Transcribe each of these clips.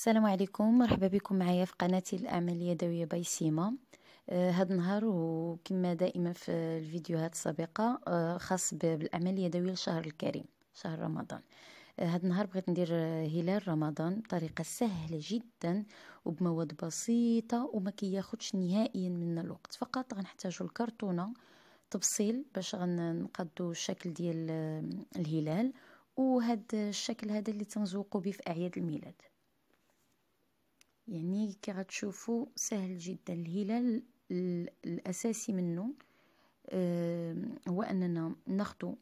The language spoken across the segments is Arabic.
السلام عليكم مرحبا بكم معايا في قناتي الاعمال اليدويه باي سيما آه هاد النهار وكما دائما في الفيديوهات السابقه آه خاص بالاعمال اليدويه لشهر الكريم شهر رمضان آه هاد النهار بغيت ندير هلال رمضان بطريقه سهله جدا وبمواد بسيطه وما كياخدش نهائيا منا الوقت فقط غنحتاجو الكرتونه تبصيل باش غنقادو الشكل ديال آه، الهلال وهاد الشكل هذا اللي تنزوقو به في اعياد الميلاد يعني كي غتشوفوا سهل جدا الهلال الاساسي منه آه، هو اننا ناخذ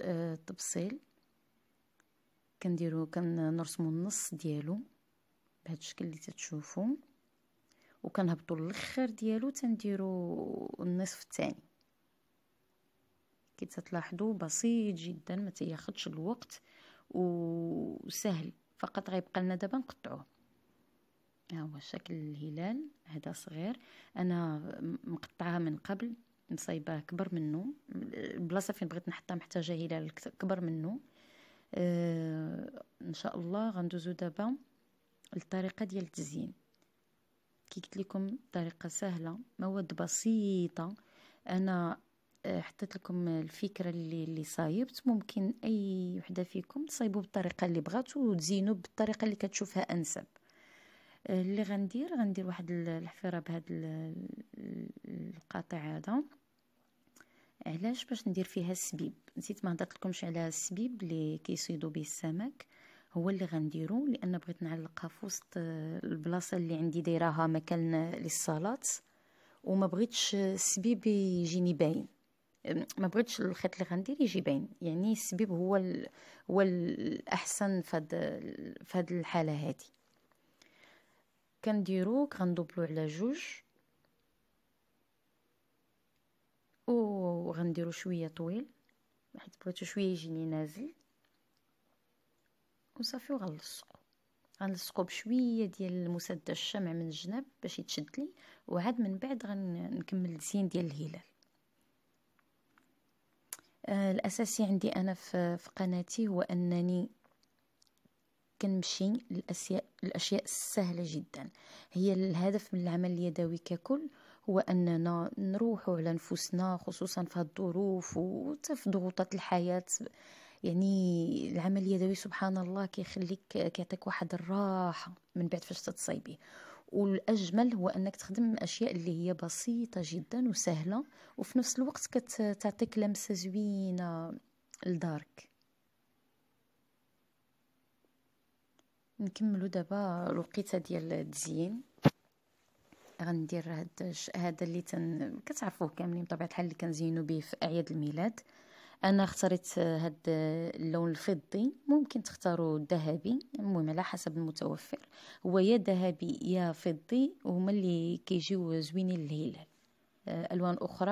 آه، التبصيل كنديرو كنرسمو النص ديالو بهذا الشكل اللي تتشوفوا وكنهبطوا الاخر ديالو تنديروا النصف الثاني كي تلاحظوا بسيط جدا ما تياخدش الوقت وسهل فقط غيبقى لنا دابا نقطعوه ها آه، هو شكل الهلال هذا صغير انا مقطعها من قبل مصايبه كبر منه البلاصه فين بغيت نحطها محتاجه هلال كبر منه آه ان شاء الله غندوزو دابا للطريقه ديال التزيين كي قلت لكم طريقه سهله مواد بسيطه انا آه، حطيت لكم الفكره اللي اللي صايبت ممكن اي وحده فيكم تصايبوا بالطريقه اللي بغات وتزينوا بالطريقه اللي كتشوفها انسب اللي غندير غندير واحد الحفيره بهاد القاطع هذا علاش باش ندير فيها السبيب نسيت ما هضرت لكمش على السبيب اللي كيصيدوا به السمك هو اللي غنديرو لان بغيت نعلقها في وسط البلاصه اللي عندي دايراها مكان للصالات وما بغيتش السبيب يجيني باين ما بغيتش الخيط اللي غندير يجي باين يعني السبيب هو هو الاحسن في هذه الحاله هذه كنديرو كندوبلو على جوج او غنديرو شويه طويل حيت بغيتو شويه يجيني نازل وصافي وغنلصقو غنلصقو بشويه ديال المسدس الشمع من الجناب باش يتشد لي وعاد من بعد غنكمل التزيين ديال الهلال آه الاساسي عندي انا في قناتي هو انني كنمشي للاشياء الاشياء السهله جدا هي الهدف من العمل اليدوي ككل هو اننا نروح على نفوسنا خصوصا في الظروف وحتى في ضغوطات الحياه يعني العمل اليدوي سبحان الله كيخليك كيعطيك واحد الراحه من بعد فاش تتصايبي والاجمل هو انك تخدم اشياء اللي هي بسيطه جدا وسهله وفي نفس الوقت كتعطيك لمسه زوينه لدارك نكملو دابا الوقيته ديال التزيين غندير هاد هذا اللي تن كتعرفوه كاملين بطبيعه الحال اللي كنزينو به في اعياد الميلاد انا اختاريت هاد اللون الفضي ممكن تختاروا الذهبي المهم على حسب المتوفر هو يا ذهبي يا فضي وهما اللي كيجيو زوينين للهلال آه، الوان اخرى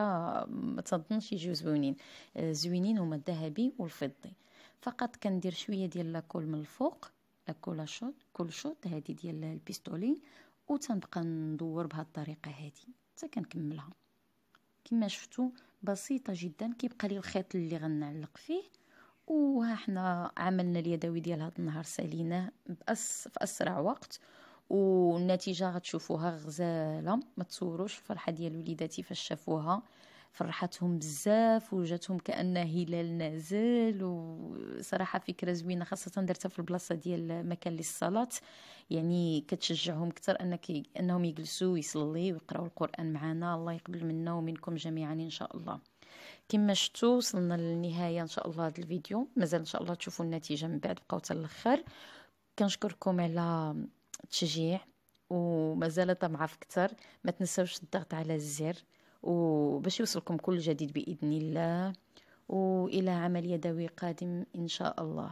ما تظنش يجيو زوينين آه، زوينين هما الذهبي والفضي فقط كندير شويه ديال لاكول من الفوق كولا شوت كل شوط هادي ديال البيستولي و تنبقى ندور بهاد الطريقه هادي حتى كنكملها كما شفتوا بسيطه جدا كيبقى لي الخيط اللي غنعلق فيه وها حنا عملنا اليدوي ديال هاد النهار ساليناه بأس في اسرع وقت والنتيجه غتشوفوها غزاله ما تصوروش الفرحه ديال وليداتي فاش شافوها فرحتهم بزاف وجاتهم كأن هلال نازل وصراحة فكرة زوينة خاصة درتها في البلاصة ديال مكان للصلاة يعني كتشجعهم أكثر أنك أنهم يجلسوا ويصلي ويقراوا القرآن معنا الله يقبل منا ومنكم جميعا إن شاء الله كما شفتوا وصلنا للنهايه ان شاء الله هذا الفيديو مازال ان شاء الله تشوفوا النتيجه من بعد بقاو حتى الاخر كنشكركم على التشجيع ومازال طمعه في كثر ما تنساوش الضغط على الزر وباش يوصلكم كل جديد بإذن الله وإلى عمل يدوي قادم إن شاء الله